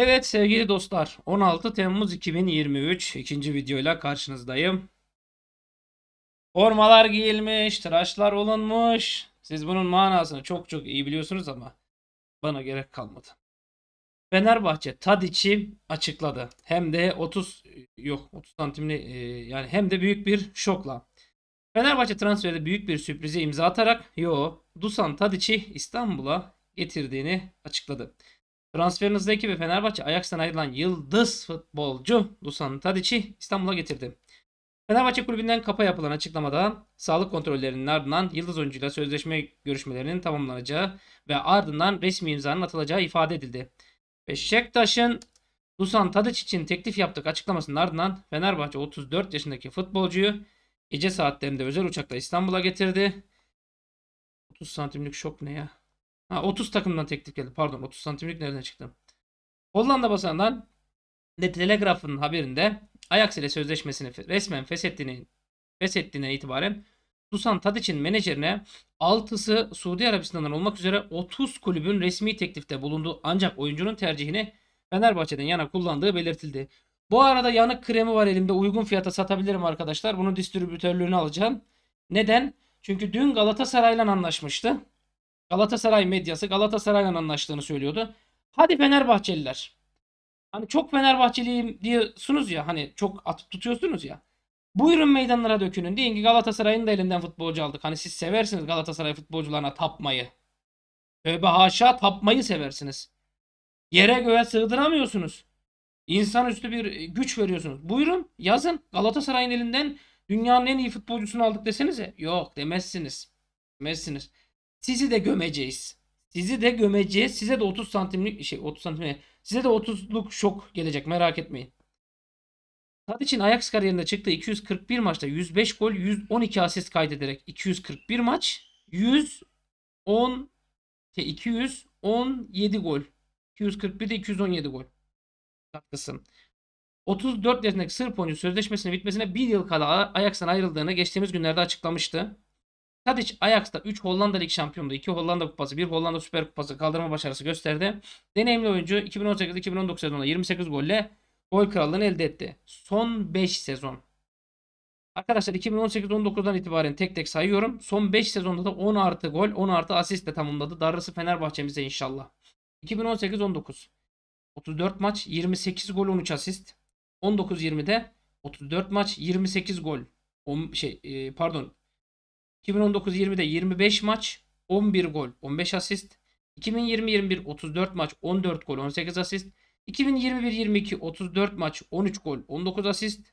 Evet sevgili dostlar 16 Temmuz 2023 ikinci videoyla karşınızdayım. Formalar giyilmiş, tıraşlar olunmuş. Siz bunun manasını çok çok iyi biliyorsunuz ama bana gerek kalmadı. Fenerbahçe Tadiç'i açıkladı. Hem de 30 yok 30 santimli e, yani hem de büyük bir şokla. Fenerbahçe transferde büyük bir sürprize imza atarak yo Dusan Tadiç'i İstanbul'a getirdiğini açıkladı. Transferinizdeki ve Fenerbahçe Ajax'tan ayrılan yıldız futbolcu Dusan Tadic'i İstanbul'a getirdi. Fenerbahçe kulübünden kapa yapılan açıklamada sağlık kontrollerinin ardından yıldız oyuncuyla sözleşme görüşmelerinin tamamlanacağı ve ardından resmi imzanın atılacağı ifade edildi. Beşiktaş'ın Dusan Tadic için teklif yaptık açıklamasının ardından Fenerbahçe 34 yaşındaki futbolcuyu gece saatlerinde özel uçakla İstanbul'a getirdi. 30 santimlik şok ne ya? Ha, 30 takımdan teklif geldi. Pardon 30 santimlik nereden çıktı? Hollanda basından The Telegraph'ın haberinde Ajax ile sözleşmesini resmen feshettiğini, feshettiğine itibaren Dusan Tadic'in menajerine 6'sı Suudi Arabistan'dan olmak üzere 30 kulübün resmi teklifte bulunduğu ancak oyuncunun tercihini Fenerbahçe'den yana kullandığı belirtildi. Bu arada yanık kremi var elimde uygun fiyata satabilirim arkadaşlar. Bunun distribütörlüğünü alacağım. Neden? Çünkü dün Galatasaray'la anlaşmıştı. Galatasaray medyası Galatasaray'la anlaştığını söylüyordu. Hadi Fenerbahçeliler. Hani çok Fenerbahçeliyim diyorsunuz ya hani çok atıp tutuyorsunuz ya. Buyurun meydanlara dökünün. Deyin ki Galatasaray'ın da elinden futbolcu aldık. Hani siz seversiniz Galatasaray futbolcularına tapmayı. Tövbe haşa tapmayı seversiniz. Yere göğe sığdıramıyorsunuz. İnsanüstü bir güç veriyorsunuz. Buyurun yazın Galatasaray'ın elinden dünyanın en iyi futbolcusunu aldık desenize. Yok demezsiniz. Demezsiniz. Sizi de gömeceğiz. Sizi de gömeceğiz. Size de 30 santimlik şey 30 santim size de 30'luk şok gelecek merak etmeyin. Tadic'in Ajax kariyerinde çıktığı 241 maçta 105 gol 112 asist kaydederek 241 maç 110 217 şey, gol 241 de 217 gol Haklısın. 34 yaşındaki Sırp oyuncu sözleşmesinin bitmesine bir yıl kala Ajax'tan ayrıldığını geçtiğimiz günlerde açıklamıştı. Tadic Ajax'ta 3 Hollanda Lig şampiyonluğu, 2 Hollanda Kupası, 1 Hollanda Süper Kupası kaldırma başarısı gösterdi. Deneyimli oyuncu 2018-2019 sezonunda 28 golle gol krallığını elde etti. Son 5 sezon. Arkadaşlar 2018-19'dan itibaren tek tek sayıyorum. Son 5 sezonda da 10 artı gol, 10 artı asistle tamamladı. Darısı Fenerbahçe'mize inşallah. 2018-19. 34 maç, 28 gol, 13 asist. 19-20'de 34 maç, 28 gol. 10, şey, e, pardon 2019-20'de 25 maç 11 gol 15 asist. 2020-21 34 maç 14 gol 18 asist. 2021-22 34 maç 13 gol 19 asist.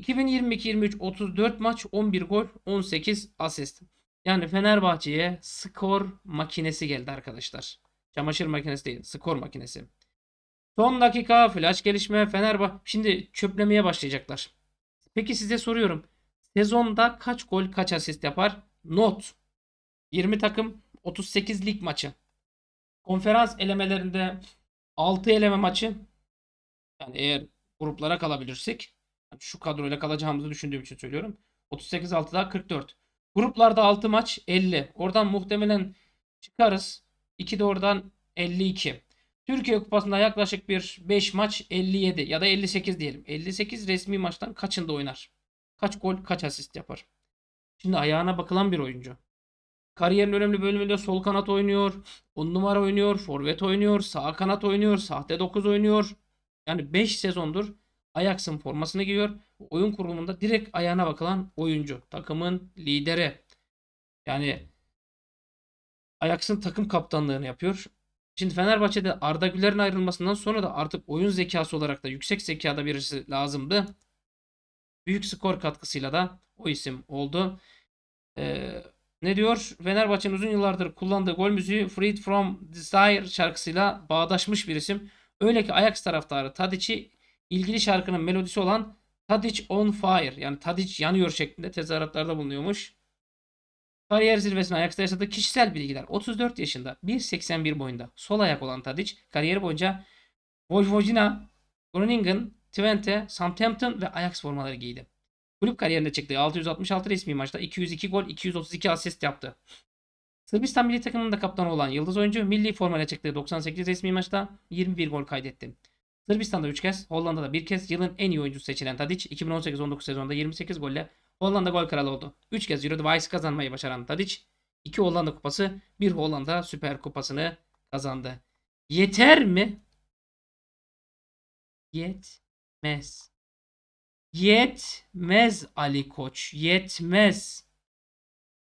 2022-23 34 maç 11 gol 18 asist. Yani Fenerbahçe'ye skor makinesi geldi arkadaşlar. Çamaşır makinesi değil skor makinesi. Son dakika flash gelişme Fenerbahçe. Şimdi çöplemeye başlayacaklar. Peki size soruyorum. Sezonda kaç gol kaç asist yapar? Not. 20 takım 38 lig maçı. Konferans elemelerinde 6 eleme maçı. Yani eğer gruplara kalabilirsek şu kadroyla kalacağımızı düşündüğüm için söylüyorum. 38 6 daha 44. Gruplarda 6 maç 50. Oradan muhtemelen çıkarız. 2 de oradan 52. Türkiye Kupası'nda yaklaşık bir 5 maç 57 ya da 58 diyelim. 58 resmi maçtan kaçında oynar? Kaç gol kaç asist yapar. Şimdi ayağına bakılan bir oyuncu. Kariyerin önemli bölümünde sol kanat oynuyor. on numara oynuyor. Forvet oynuyor. Sağ kanat oynuyor. Sahte 9 oynuyor. Yani 5 sezondur Ajax'ın formasını giyiyor. Oyun kurulumunda direkt ayağına bakılan oyuncu. Takımın lideri. Yani Ajax'ın takım kaptanlığını yapıyor. Şimdi Fenerbahçe'de Arda Güler'in ayrılmasından sonra da artık oyun zekası olarak da yüksek zekada birisi lazımdı büyük skor katkısıyla da o isim oldu. Ee, ne diyor? Fenerbahçe'nin uzun yıllardır kullandığı gol müziği Freed From Desire şarkısıyla bağdaşmış bir isim. Öyle ki Ajax taraftarı Tadic'i ilgili şarkının melodisi olan Tadic on fire yani Tadic yanıyor şeklinde tezahüratlarda bulunuyormuş. Kariyer zirvesine ayakta yaşadığı kişisel bilgiler. 34 yaşında 1.81 boyunda sol ayak olan Tadic kariyeri boyunca Vojvodina, Groningen, Twente, Southampton ve Ajax formaları giydi. Kulüp kariyerinde çıktığı 666 resmi maçta 202 gol, 232 asist yaptı. Sırbistan milli takımının da kaptanı olan yıldız oyuncu milli formayla çıktığı 98 resmi maçta 21 gol kaydetti. Sırbistan'da 3 kez, Hollanda'da 1 kez yılın en iyi oyuncusu seçilen Tadic 2018-19 sezonunda 28 golle Hollanda gol kralı oldu. 3 kez Euro Eredivisie kazanmayı başaran Tadic 2 Hollanda kupası, 1 Hollanda Süper Kupası'nı kazandı. Yeter mi? Yet Yetmez. Yetmez Ali Koç. Yetmez.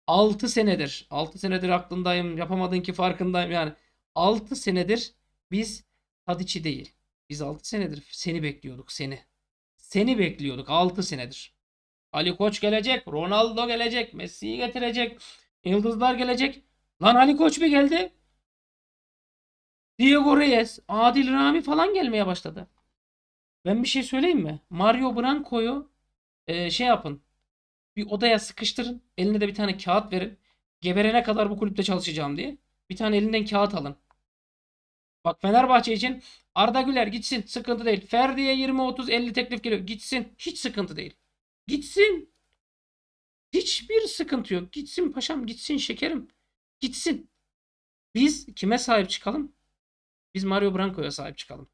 6 senedir. 6 senedir aklındayım. Yapamadın ki farkındayım. Yani 6 senedir biz Tadiç'i değil. Biz 6 senedir seni bekliyorduk seni. Seni bekliyorduk 6 senedir. Ali Koç gelecek. Ronaldo gelecek. Messi'yi getirecek. Yıldızlar gelecek. Lan Ali Koç bir geldi. Diego Reyes, Adil Rami falan gelmeye başladı. Ben bir şey söyleyeyim mi? Mario Branco'yu e, şey yapın. Bir odaya sıkıştırın. Eline de bir tane kağıt verin. Geberene kadar bu kulüpte çalışacağım diye. Bir tane elinden kağıt alın. Bak Fenerbahçe için Arda Güler gitsin sıkıntı değil. Ferdi'ye 20-30-50 teklif geliyor. Gitsin hiç sıkıntı değil. Gitsin. Hiçbir sıkıntı yok. Gitsin paşam gitsin şekerim. Gitsin. Biz kime sahip çıkalım? Biz Mario Branco'ya sahip çıkalım.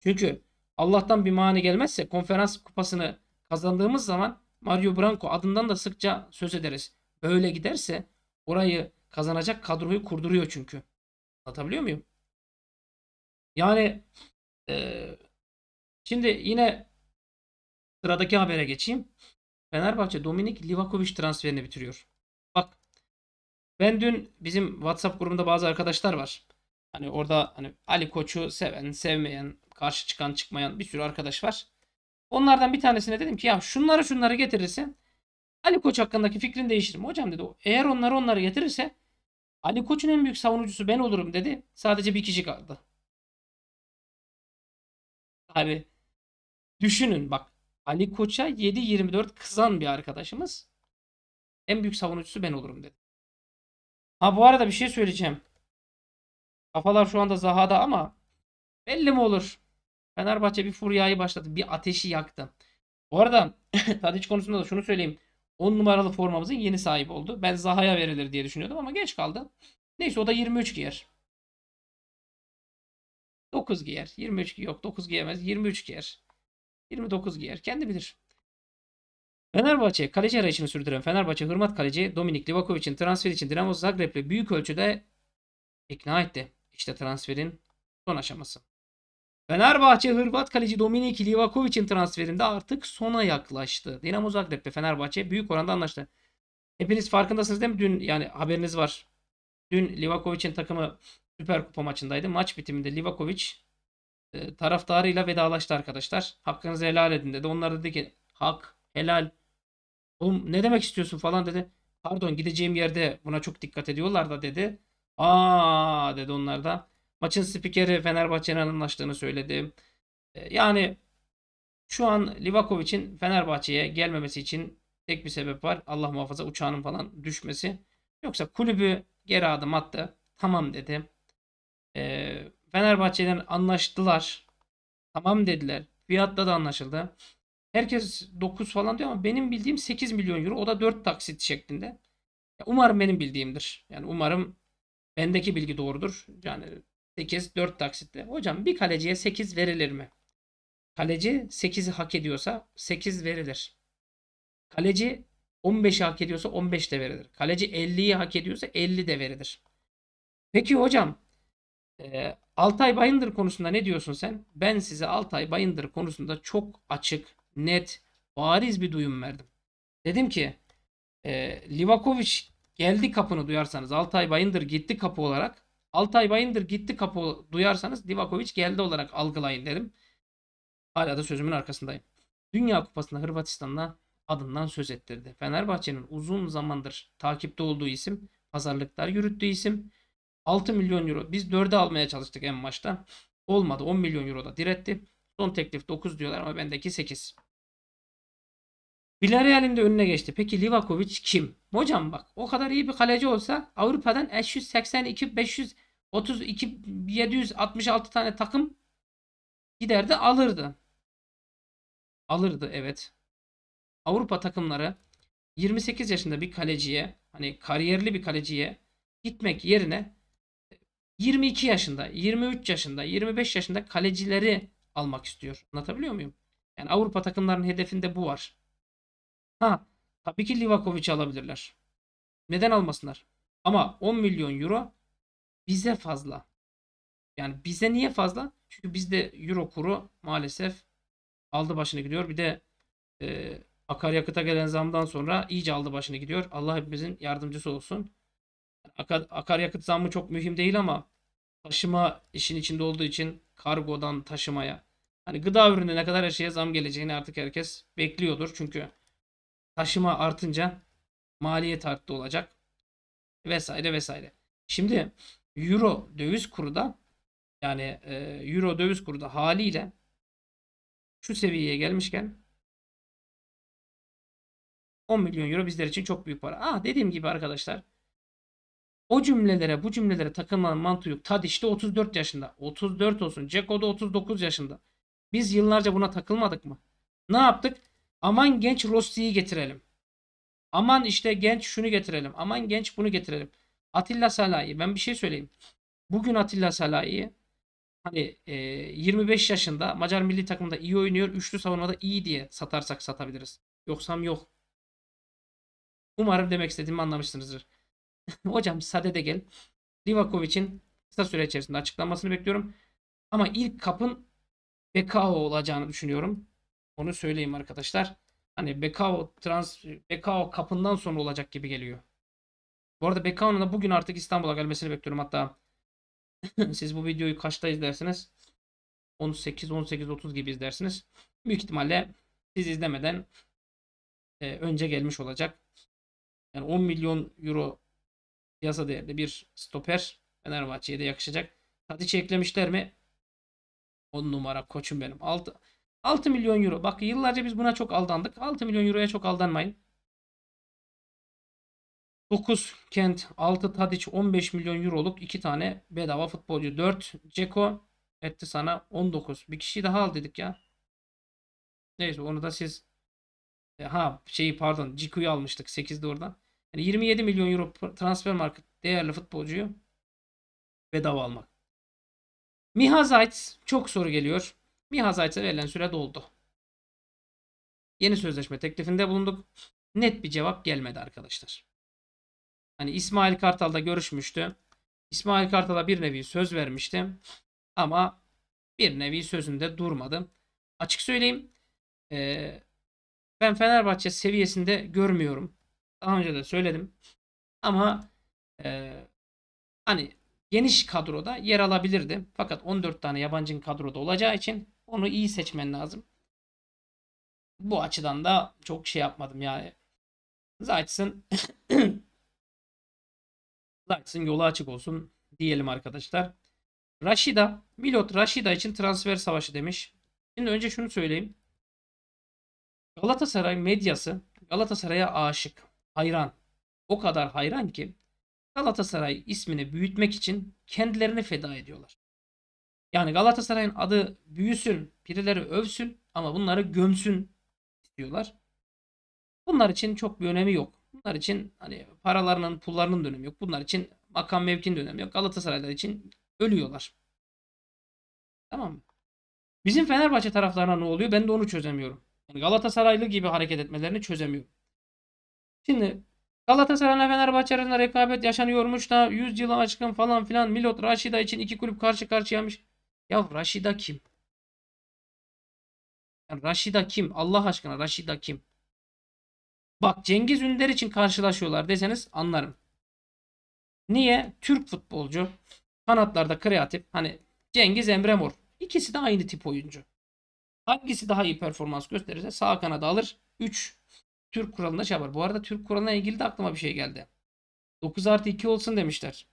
Çünkü Allah'tan bir mani gelmezse konferans kupasını kazandığımız zaman Mario Branco adından da sıkça söz ederiz. Böyle giderse orayı kazanacak kadroyu kurduruyor çünkü. Anlatabiliyor muyum? Yani e, şimdi yine sıradaki habere geçeyim. Fenerbahçe Dominik Livakovic transferini bitiriyor. Bak ben dün bizim WhatsApp grubunda bazı arkadaşlar var. Hani orada hani Ali Koç'u seven, sevmeyen karşı çıkan çıkmayan bir sürü arkadaş var. Onlardan bir tanesine dedim ki ya şunları şunları getirirsin. Ali Koç hakkındaki fikrin değişir mi? Hocam dedi eğer onları onları getirirse Ali Koç'un en büyük savunucusu ben olurum dedi. Sadece bir kişi kaldı. Hani düşünün bak Ali Koç'a 7-24 kızan bir arkadaşımız en büyük savunucusu ben olurum dedi. Ha bu arada bir şey söyleyeceğim. Kafalar şu anda Zaha'da ama belli mi olur? Fenerbahçe bir furyayı başladı, Bir ateşi yaktı. Bu arada Tadiç konusunda da şunu söyleyeyim. 10 numaralı formamızın yeni sahibi oldu. Ben Zaha'ya verilir diye düşünüyordum ama geç kaldı. Neyse o da 23 giyer. 9 giyer. 23 giyer. Yok 9 giyemez. 23 giyer. 29 giyer. Kendi bilir. Fenerbahçe kaleci arayışını sürdüren Fenerbahçe Hırmat Kaleci Dominik Livakovic'in transfer için Dinamo Zagreb'le büyük ölçüde ikna etti. İşte transferin son aşaması. Fenerbahçe Hırvat kaleci Dominik Livakovic'in transferinde artık sona yaklaştı. Dinamo Zagreb'de Fenerbahçe büyük oranda anlaştı. Hepiniz farkındasınız değil mi? Dün yani haberiniz var. Dün Livakovic'in takımı Süper Kupa maçındaydı. Maç bitiminde Livakovic e, taraftarıyla vedalaştı arkadaşlar. Hakkınızı helal edin dedi. Onlar dedi ki hak, helal. Oğlum ne demek istiyorsun falan dedi. Pardon gideceğim yerde buna çok dikkat ediyorlar da dedi. Aa dedi onlar da. Maçın spikeri Fenerbahçe'nin anlaştığını söyledi. E, yani şu an Livakovic'in Fenerbahçe'ye gelmemesi için tek bir sebep var. Allah muhafaza uçağının falan düşmesi. Yoksa kulübü geri adım attı. Tamam dedi. E, Fenerbahçe'den anlaştılar. Tamam dediler. Fiyatla da anlaşıldı. Herkes 9 falan diyor ama benim bildiğim 8 milyon euro. O da 4 taksit şeklinde. Umarım benim bildiğimdir. Yani umarım bendeki bilgi doğrudur. Yani 8 4 taksitle. Hocam bir kaleciye 8 verilir mi? Kaleci 8'i hak ediyorsa 8 verilir. Kaleci 15'i hak ediyorsa 15 de verilir. Kaleci 50'yi hak ediyorsa 50 de verilir. Peki hocam e, Altay Bayındır konusunda ne diyorsun sen? Ben size Altay Bayındır konusunda çok açık, net, bariz bir duyum verdim. Dedim ki e, Livakovic geldi kapını duyarsanız Altay Bayındır gitti kapı olarak Altay Bayındır gitti kapı duyarsanız Divakovic geldi olarak algılayın dedim. Hala da sözümün arkasındayım. Dünya Kupası'nda Hırvatistan'la adından söz ettirdi. Fenerbahçe'nin uzun zamandır takipte olduğu isim, pazarlıklar yürüttüğü isim. 6 milyon euro. Biz 4'e almaya çalıştık en başta. Olmadı. 10 milyon euro da diretti. Son teklif 9 diyorlar ama bendeki 8. Villarreal'in de önüne geçti. Peki Livakovic kim? Hocam bak o kadar iyi bir kaleci olsa Avrupa'dan 582 532 766 tane takım giderdi alırdı. Alırdı evet. Avrupa takımları 28 yaşında bir kaleciye hani kariyerli bir kaleciye gitmek yerine 22 yaşında, 23 yaşında, 25 yaşında kalecileri almak istiyor. Anlatabiliyor muyum? Yani Avrupa takımlarının hedefinde bu var. Ha tabii ki Livakovic'i alabilirler. Neden almasınlar? Ama 10 milyon euro bize fazla. Yani bize niye fazla? Çünkü bizde euro kuru maalesef aldı başını gidiyor. Bir de e, akaryakıta gelen zamdan sonra iyice aldı başını gidiyor. Allah hepimizin yardımcısı olsun. Akar, akaryakıt zammı çok mühim değil ama taşıma işin içinde olduğu için kargodan taşımaya. Hani gıda ürününe kadar her şeye zam geleceğini artık herkes bekliyordur. Çünkü taşıma artınca maliyet arttı olacak vesaire vesaire. Şimdi euro döviz kuru da yani e, euro döviz kuru da haliyle şu seviyeye gelmişken 10 milyon euro bizler için çok büyük para. Ah dediğim gibi arkadaşlar o cümlelere bu cümlelere takılmanın mantığı yok. Tad işte 34 yaşında. 34 olsun. Ceko da 39 yaşında. Biz yıllarca buna takılmadık mı? Ne yaptık? Aman genç Rossi'yi getirelim. Aman işte genç şunu getirelim. Aman genç bunu getirelim. Atilla Salahi. Ben bir şey söyleyeyim. Bugün Atilla Salahi'yi hani e, 25 yaşında Macar milli takımında iyi oynuyor. Üçlü savunmada iyi diye satarsak satabiliriz. Yoksam yok. Umarım demek istediğimi anlamışsınızdır. Hocam sade de gel. Livakovic'in kısa süre içerisinde açıklanmasını bekliyorum. Ama ilk kapın Bekao olacağını düşünüyorum. Onu söyleyeyim arkadaşlar. Hani Bekao trans Bekao kapından sonra olacak gibi geliyor. Bu arada Bekao'nun da bugün artık İstanbul'a gelmesini bekliyorum hatta. siz bu videoyu kaçta izlersiniz? 18 18.30 gibi izlersiniz. Büyük ihtimalle siz izlemeden e, önce gelmiş olacak. Yani 10 milyon euro piyasa değerli bir stoper Fenerbahçe'ye de yakışacak. Tadiç'i eklemişler mi? 10 numara koçum benim. 6 6 milyon euro. Bak yıllarca biz buna çok aldandık. 6 milyon euroya çok aldanmayın. 9 Kent, 6 Tadic, 15 milyon euroluk 2 tane bedava futbolcu. 4 Ceko etti sana 19. Bir kişiyi daha al dedik ya. Neyse onu da siz e, ha şeyi pardon Ciku'yu almıştık 8'de oradan. Yani 27 milyon euro transfer market değerli futbolcuyu bedava almak. Miha Mihazayt çok soru geliyor. Mihaz Ayt'a verilen süre doldu. Yeni sözleşme teklifinde bulunduk. Net bir cevap gelmedi arkadaşlar. Hani İsmail Kartal'da görüşmüştü. İsmail Kartal'a bir nevi söz vermişti, Ama bir nevi sözünde durmadım. Açık söyleyeyim. E, ben Fenerbahçe seviyesinde görmüyorum. Daha önce de söyledim. Ama e, hani geniş kadroda yer alabilirdi. Fakat 14 tane yabancın kadroda olacağı için onu iyi seçmen lazım. Bu açıdan da çok şey yapmadım yani. Zayt'sın Zayt'sın yolu açık olsun diyelim arkadaşlar. Rashida Milot Rashida için transfer savaşı demiş. Şimdi önce şunu söyleyeyim. Galatasaray medyası Galatasaray'a aşık, hayran. O kadar hayran ki Galatasaray ismini büyütmek için kendilerini feda ediyorlar. Yani Galatasaray'ın adı büyüsün, pirileri övsün ama bunları gömsün istiyorlar. Bunlar için çok bir önemi yok. Bunlar için hani paralarının, pullarının dönemi yok. Bunlar için makam mevkinin dönemi yok. Galatasaraylar için ölüyorlar. Tamam mı? Bizim Fenerbahçe taraflarına ne oluyor? Ben de onu çözemiyorum. Yani Galatasaraylı gibi hareket etmelerini çözemiyorum. Şimdi Galatasaray'la Fenerbahçe arasında rekabet yaşanıyormuş da 100 yıla aşkın falan filan Milot Raşida için iki kulüp karşı karşıyamış. Ya Raşida kim? Ya Raşida kim? Allah aşkına Raşida kim? Bak Cengiz Ünder için karşılaşıyorlar deseniz anlarım. Niye? Türk futbolcu. Kanatlarda kreatif. Hani Cengiz Emre Mor. İkisi de aynı tip oyuncu. Hangisi daha iyi performans gösterirse sağ kanada alır. 3 Türk kuralına çapar. Şey Bu arada Türk kuralına ilgili de aklıma bir şey geldi. 9 artı 2 olsun demişler.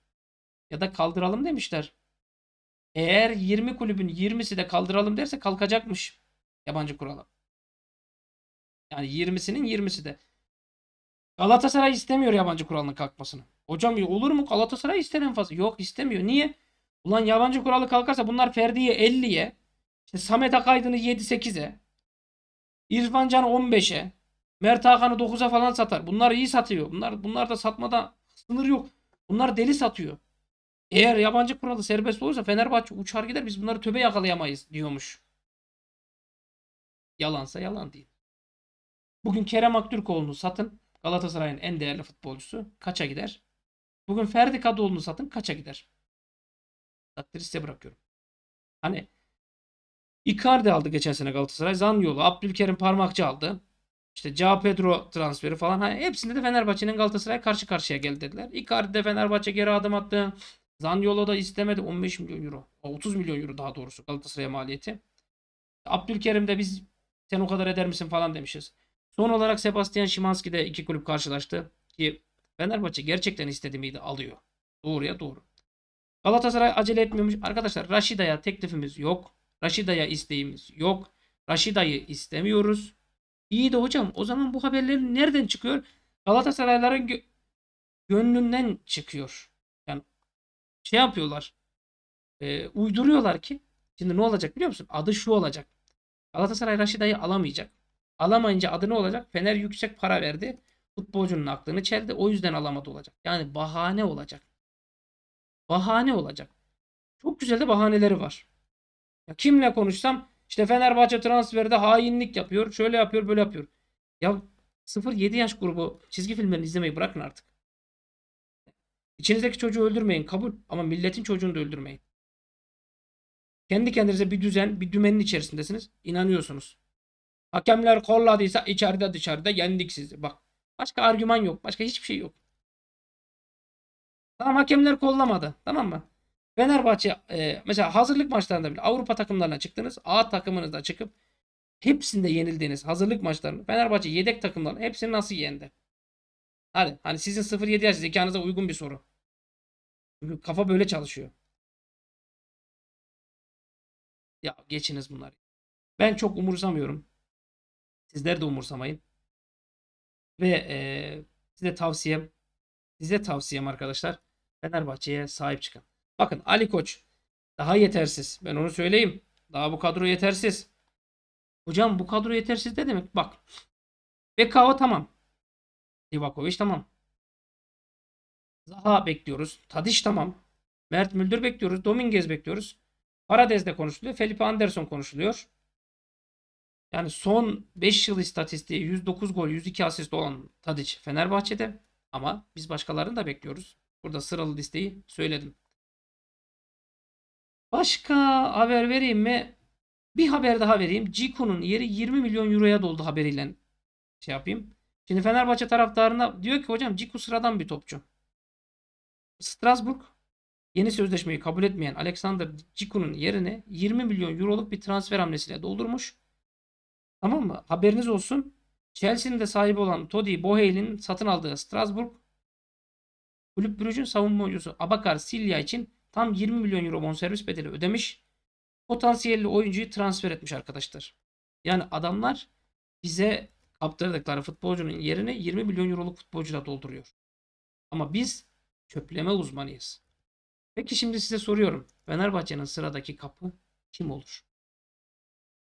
Ya da kaldıralım demişler. Eğer 20 kulübün 20'si de kaldıralım derse kalkacakmış yabancı kuralı. Yani 20'sinin 20'si de. Galatasaray istemiyor yabancı kuralının kalkmasını. Hocam olur mu Galatasaray ister en fazla. Yok istemiyor. Niye? Ulan yabancı kuralı kalkarsa bunlar Ferdi'ye 50'ye, işte Samet Akaydın'ı 7-8'e, İrfan Can'ı 15'e, Mert Hakan'ı 9'a falan satar. Bunlar iyi satıyor. Bunlar bunlar da satmada sınır yok. Bunlar deli satıyor. Eğer yabancı kuralı serbest olursa Fenerbahçe uçar gider biz bunları töbe yakalayamayız diyormuş. Yalansa yalan değil. Bugün Kerem Aktürkoğlu'nu satın Galatasaray'ın en değerli futbolcusu kaça gider? Bugün Ferdi Kadıoğlu'nu satın kaça gider? Takdiri size bırakıyorum. Hani Icardi aldı geçen sene Galatasaray. Zanyolu, Abdülkerim Parmakçı aldı. İşte Ca Pedro transferi falan. Hani hepsinde de Fenerbahçe'nin Galatasaray karşı karşıya geldi dediler. Icardi de Fenerbahçe geri adım attı. Zaniolo da istemedi 15 milyon euro. 30 milyon euro daha doğrusu Galatasaray'a maliyeti. Abdülkerim de biz sen o kadar eder misin falan demişiz. Son olarak Sebastian Şimanski de iki kulüp karşılaştı. Ki Fenerbahçe gerçekten istedi miydi? Alıyor. ya doğru. Galatasaray acele etmiyormuş. Arkadaşlar Raşida'ya teklifimiz yok. Raşida'ya isteğimiz yok. Raşida'yı istemiyoruz. İyi de hocam o zaman bu haberlerin nereden çıkıyor? Galatasarayların gö gönlünden çıkıyor şey yapıyorlar. E, uyduruyorlar ki şimdi ne olacak biliyor musun? Adı şu olacak. Galatasaray Raşida'yı alamayacak. Alamayınca adı ne olacak? Fener yüksek para verdi. Futbolcunun aklını çeldi. O yüzden alamadı olacak. Yani bahane olacak. Bahane olacak. Çok güzel de bahaneleri var. Ya kimle konuşsam işte Fenerbahçe transferde hainlik yapıyor. Şöyle yapıyor böyle yapıyor. Ya 0-7 yaş grubu çizgi filmlerini izlemeyi bırakın artık. İçinizdeki çocuğu öldürmeyin kabul ama milletin çocuğunu da öldürmeyin. Kendi kendinize bir düzen, bir dümenin içerisindesiniz. İnanıyorsunuz. Hakemler kolladıysa içeride dışarıda yendik sizi. Bak başka argüman yok. Başka hiçbir şey yok. Tamam hakemler kollamadı. Tamam mı? Fenerbahçe e, mesela hazırlık maçlarında bile Avrupa takımlarına çıktınız. A takımınızda çıkıp hepsinde yenildiğiniz hazırlık maçlarını Fenerbahçe yedek takımların hepsini nasıl yendi? Hadi hani sizin 0-7 yaş zekanıza uygun bir soru. Çünkü kafa böyle çalışıyor. Ya geçiniz bunları. Ben çok umursamıyorum. Sizler de umursamayın. Ve e, size tavsiyem size tavsiyem arkadaşlar Fenerbahçe'ye sahip çıkın. Bakın Ali Koç daha yetersiz. Ben onu söyleyeyim. Daha bu kadro yetersiz. Hocam bu kadro yetersiz de demek? Bak. Bekao tamam. Livakovic tamam. Zaha bekliyoruz. Tadiş tamam. Mert Müldür bekliyoruz. Dominguez bekliyoruz. Parades de konuşuluyor. Felipe Anderson konuşuluyor. Yani son 5 yıl istatistiği 109 gol 102 asist olan Tadic Fenerbahçe'de. Ama biz başkalarını da bekliyoruz. Burada sıralı listeyi söyledim. Başka haber vereyim mi? Bir haber daha vereyim. Ciku'nun yeri 20 milyon euroya doldu haberiyle şey yapayım. Şimdi Fenerbahçe taraftarına diyor ki hocam Ciku sıradan bir topçu. Strasbourg yeni sözleşmeyi kabul etmeyen Alexander Ciku'nun yerine 20 milyon euroluk bir transfer hamlesiyle doldurmuş. Tamam mı? Haberiniz olsun. Chelsea'nin de sahibi olan Todi Bohale'in satın aldığı Strasbourg Kulüp Brugge'ün savunma oyuncusu Abakar Silya için tam 20 milyon euro bonservis bedeli ödemiş. Potansiyelli oyuncuyu transfer etmiş arkadaşlar. Yani adamlar bize kaptırdıkları futbolcunun yerine 20 milyon euroluk futbolcu dolduruyor. Ama biz Köpleme uzmanıyız. Peki şimdi size soruyorum. Fenerbahçe'nin sıradaki kapı kim olur?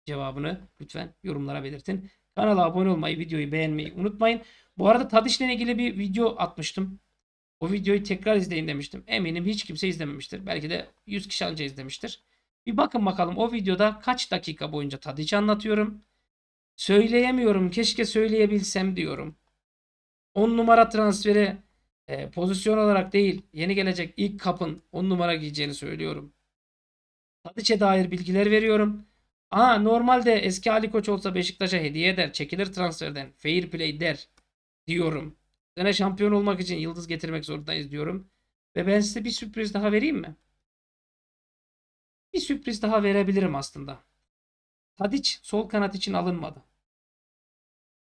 Cevabını lütfen yorumlara belirtin. Kanala abone olmayı, videoyu beğenmeyi unutmayın. Bu arada Tadiş'le ilgili bir video atmıştım. O videoyu tekrar izleyin demiştim. Eminim hiç kimse izlememiştir. Belki de 100 kişi anca izlemiştir. Bir bakın bakalım o videoda kaç dakika boyunca Tadiç'i anlatıyorum. Söyleyemiyorum. Keşke söyleyebilsem diyorum. 10 numara transferi e, pozisyon olarak değil yeni gelecek ilk kapın 10 numara giyeceğini söylüyorum. Tadiç'e dair bilgiler veriyorum. Aa normalde eski Ali Koç olsa Beşiktaş'a hediye eder, çekilir transferden, fair play der diyorum. Sene şampiyon olmak için yıldız getirmek zorundayız diyorum. Ve ben size bir sürpriz daha vereyim mi? Bir sürpriz daha verebilirim aslında. Tadiç sol kanat için alınmadı.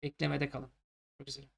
Beklemede kalın. Çok güzel.